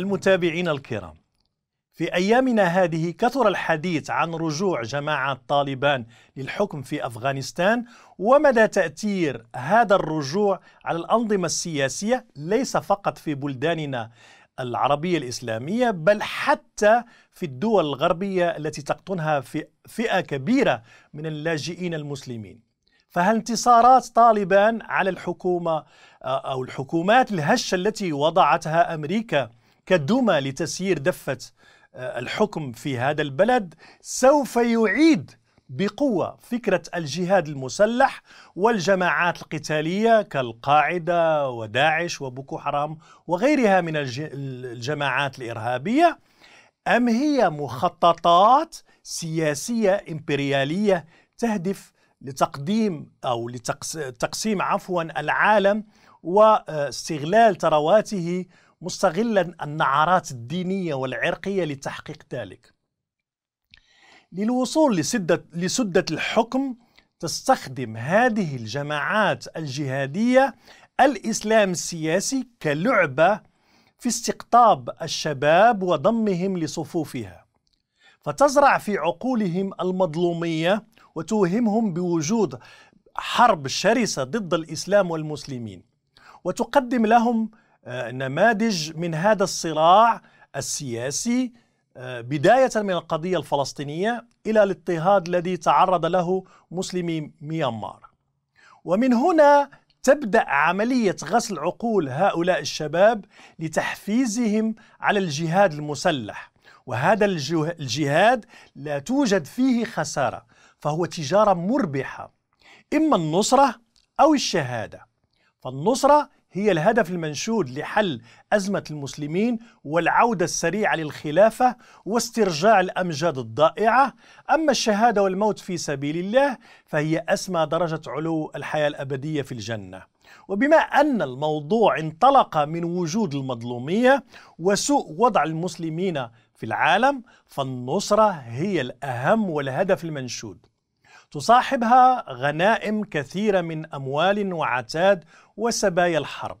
المتابعين الكرام في ايامنا هذه كثر الحديث عن رجوع جماعه طالبان للحكم في افغانستان ومدى تاثير هذا الرجوع على الانظمه السياسيه ليس فقط في بلداننا العربيه الاسلاميه بل حتى في الدول الغربيه التي تقطنها فئه كبيره من اللاجئين المسلمين فهل انتصارات طالبان على الحكومه آه، او الحكومات الهشه التي وضعتها امريكا كدمى لتسيير دفة آه، الحكم في هذا البلد سوف يعيد بقوة فكرة الجهاد المسلح والجماعات القتالية كالقاعدة وداعش وبوكو حرام وغيرها من الجماعات الإرهابية أم هي مخططات سياسية إمبريالية تهدف لتقديم أو لتقسيم عفوا العالم واستغلال ثرواته مستغلا النعرات الدينية والعرقية لتحقيق ذلك للوصول لسدة, لسدة الحكم تستخدم هذه الجماعات الجهادية الإسلام السياسي كلعبة في استقطاب الشباب وضمهم لصفوفها فتزرع في عقولهم المظلومية وتوهمهم بوجود حرب شرسة ضد الإسلام والمسلمين وتقدم لهم آه، نماذج من هذا الصراع السياسي آه، بداية من القضية الفلسطينية إلى الاضطهاد الذي تعرض له مسلمي ميانمار ومن هنا تبدأ عملية غسل عقول هؤلاء الشباب لتحفيزهم على الجهاد المسلح وهذا الجهاد لا توجد فيه خسارة فهو تجارة مربحة إما النصرة أو الشهادة فالنصرة هي الهدف المنشود لحل أزمة المسلمين والعودة السريعة للخلافة واسترجاع الأمجاد الضائعة أما الشهادة والموت في سبيل الله فهي أسمى درجة علو الحياة الأبدية في الجنة وبما أن الموضوع انطلق من وجود المظلومية وسوء وضع المسلمين في العالم فالنصرة هي الأهم والهدف المنشود تصاحبها غنائم كثيرة من أموال وعتاد وسبايا الحرب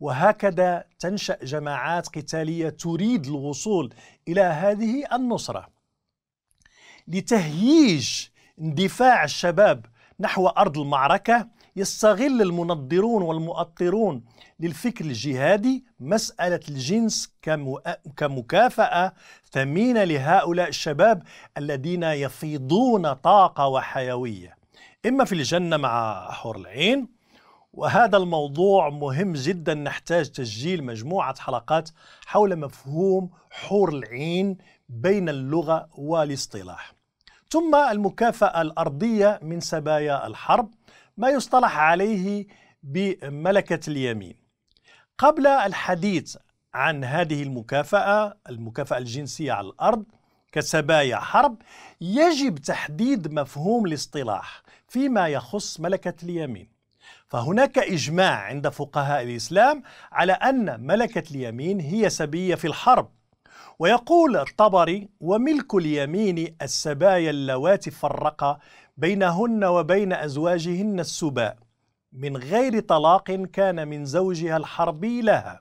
وهكذا تنشا جماعات قتاليه تريد الوصول الى هذه النصره لتهييج اندفاع الشباب نحو ارض المعركه يستغل المنظرون والمؤطرون للفكر الجهادي مساله الجنس كمكافاه ثمينه لهؤلاء الشباب الذين يفيضون طاقه وحيويه اما في الجنه مع حور العين وهذا الموضوع مهم جدا نحتاج تسجيل مجموعة حلقات حول مفهوم حور العين بين اللغة والاصطلاح ثم المكافأة الأرضية من سبايا الحرب ما يصطلح عليه بملكة اليمين قبل الحديث عن هذه المكافأة المكافأة الجنسية على الأرض كسبايا حرب يجب تحديد مفهوم الاصطلاح فيما يخص ملكة اليمين فهناك إجماع عند فقهاء الإسلام على أن ملكة اليمين هي سبية في الحرب ويقول الطبري وملك اليمين السبايا اللواتي فرق بينهن وبين أزواجهن السباء من غير طلاق كان من زوجها الحربي لها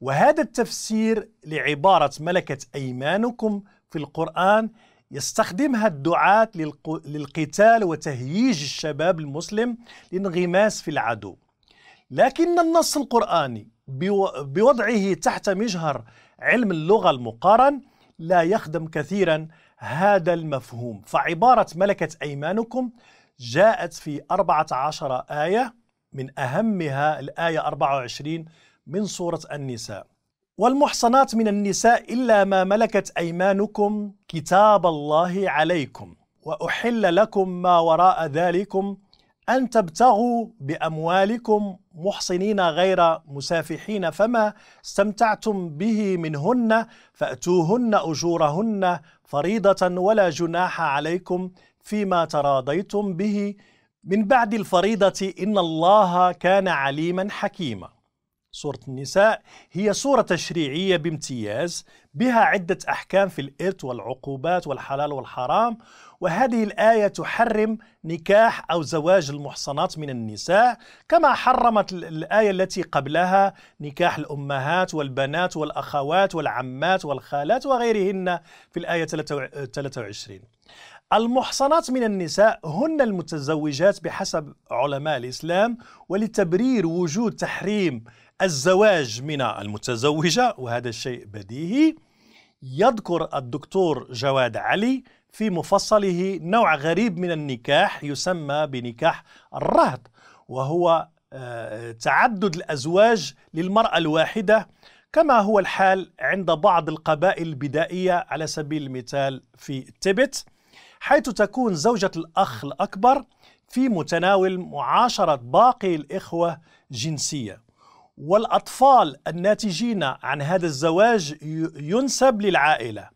وهذا التفسير لعبارة ملكة أيمانكم في القرآن يستخدمها الدعاة للقتال وتهييج الشباب المسلم للانغماس في العدو لكن النص القرآني بوضعه تحت مجهر علم اللغة المقارن لا يخدم كثيرا هذا المفهوم فعبارة ملكت أيمانكم جاءت في 14 آية من أهمها الآية 24 من سورة النساء والمحصنات من النساء إلا ما ملكت أيمانكم كتاب الله عليكم وأحل لكم ما وراء ذلكم أن تبتغوا بأموالكم محصنين غير مسافحين فما استمتعتم به منهن فأتوهن أجورهن فريضة ولا جناح عليكم فيما تراضيتم به من بعد الفريضة إن الله كان عليما حكيما سورة النساء هي صورة تشريعية بامتياز بها عدة أحكام في الإرث والعقوبات والحلال والحرام وهذه الآية تحرم نكاح أو زواج المحصنات من النساء كما حرمت الآية التي قبلها نكاح الأمهات والبنات والأخوات والعمات والخالات وغيرهن في الآية 23 المحصنات من النساء هن المتزوجات بحسب علماء الإسلام ولتبرير وجود تحريم الزواج من المتزوجة وهذا الشيء بديهي يذكر الدكتور جواد علي في مفصله نوع غريب من النكاح يسمى بنكاح الرهط وهو آه، تعدد الأزواج للمرأة الواحدة كما هو الحال عند بعض القبائل البدائية على سبيل المثال في تبت حيث تكون زوجة الأخ الأكبر في متناول معاشرة باقي الإخوة جنسيا والأطفال الناتجين عن هذا الزواج ينسب للعائلة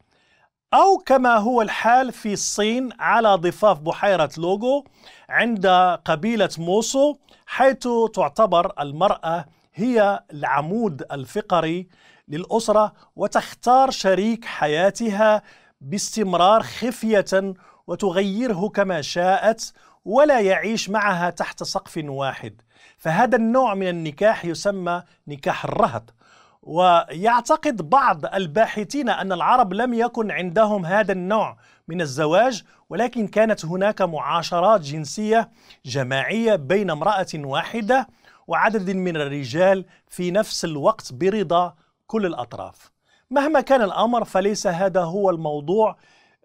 أو كما هو الحال في الصين على ضفاف بحيرة لوغو عند قبيلة موسو حيث تعتبر المرأة هي العمود الفقري للأسرة وتختار شريك حياتها باستمرار خفية وتغيره كما شاءت ولا يعيش معها تحت سقف واحد فهذا النوع من النكاح يسمى نكاح الرهط ويعتقد بعض الباحثين أن العرب لم يكن عندهم هذا النوع من الزواج ولكن كانت هناك معاشرات جنسية جماعية بين امرأة واحدة وعدد من الرجال في نفس الوقت برضا كل الأطراف مهما كان الأمر فليس هذا هو الموضوع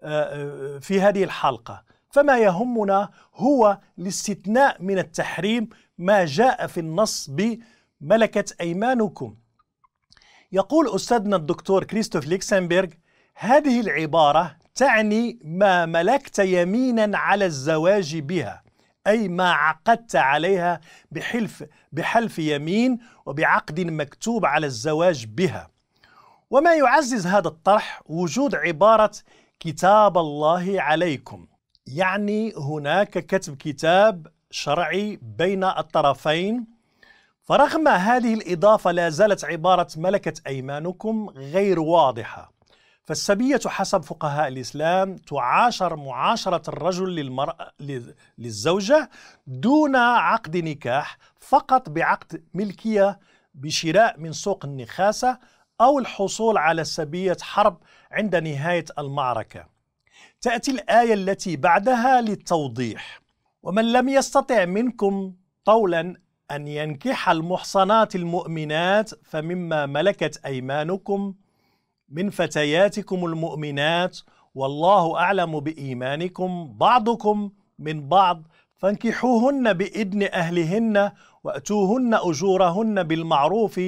آه، آه، في هذه الحلقة فما يهمنا هو الاستثناء من التحريم ما جاء في النص بملكة أيمانكم يقول أستاذنا الدكتور كريستوف ليكسنبرغ هذه العبارة تعني ما ملكت يمينا على الزواج بها أي ما عقدت عليها بحلف, بحلف يمين وبعقد مكتوب على الزواج بها وما يعزز هذا الطرح وجود عبارة كتاب الله عليكم يعني هناك كتب كتاب شرعي بين الطرفين فرغم هذه الإضافة لا زالت عبارة ملكت أيمانكم غير واضحة فالسبية حسب فقهاء الإسلام تعاشر معاشرة الرجل للمرأة للزوجة دون عقد نكاح فقط بعقد ملكية بشراء من سوق النخاسة أو الحصول على سبية حرب عند نهاية المعركة تأتي الآية التي بعدها للتوضيح ومن لم يستطع منكم طولا أن ينكح المحصنات المؤمنات فمما ملكت أيمانكم من فتياتكم المؤمنات والله أعلم بإيمانكم بعضكم من بعض فانكحوهن بإذن أهلهن وأتوهن أجورهن بالمعروف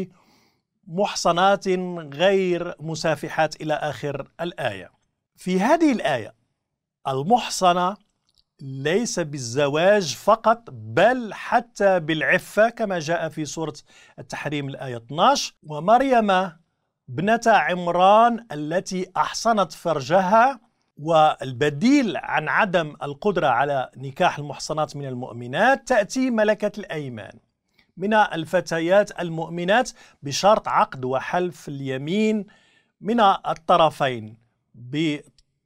محصنات غير مسافحات إلى آخر الآية في هذه الآية المحصنة ليس بالزواج فقط بل حتى بالعفة كما جاء في سورة التحريم الآية 12 ومريم ابنة عمران التي أحصنت فرجها والبديل عن عدم القدرة على نكاح المحصنات من المؤمنات تأتي ملكة الأيمان من الفتيات المؤمنات بشرط عقد وحلف اليمين من الطرفين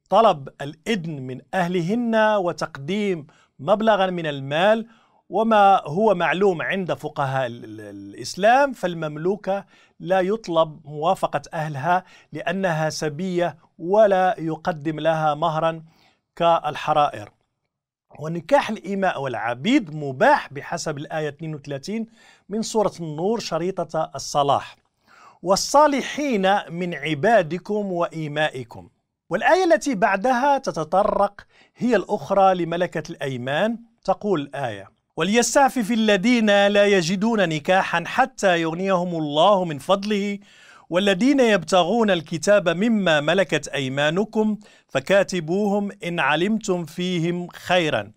طلب الإذن من أهلهن وتقديم مبلغا من المال وما هو معلوم عند فقهاء الإسلام فالمملوكة لا يطلب موافقة أهلها لأنها سبية ولا يقدم لها مهرا كالحرائر ونكاح الإماء والعبيد مباح بحسب الآية 32 من سورة النور شريطة الصلاح والصالحين من عبادكم وإيمائكم والآية التي بعدها تتطرق هي الأخرى لملكة الأيمان تقول الآية وليستعفف الذين لا يجدون نكاحا حتى يغنيهم الله من فضله والذين يبتغون الكتاب مما ملكت أيمانكم فكاتبوهم إن علمتم فيهم خيرا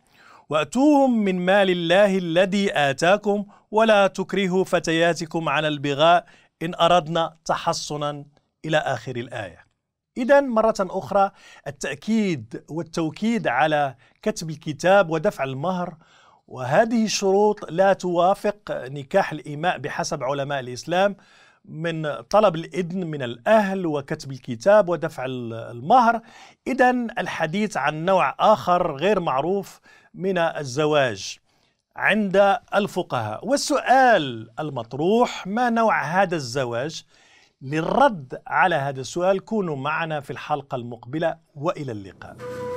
وأتوهم من مال الله الذي آتاكم ولا تكرهوا فتياتكم على البغاء إن أردنا تحصنا إلى آخر الآية إذا مرة أخرى التأكيد والتوكيد على كتب الكتاب ودفع المهر وهذه الشروط لا توافق نكاح الإماء بحسب علماء الإسلام من طلب الإذن من الأهل وكتب الكتاب ودفع المهر إذا الحديث عن نوع آخر غير معروف من الزواج عند الفقهاء والسؤال المطروح ما نوع هذا الزواج؟ للرد على هذا السؤال كونوا معنا في الحلقة المقبلة وإلى اللقاء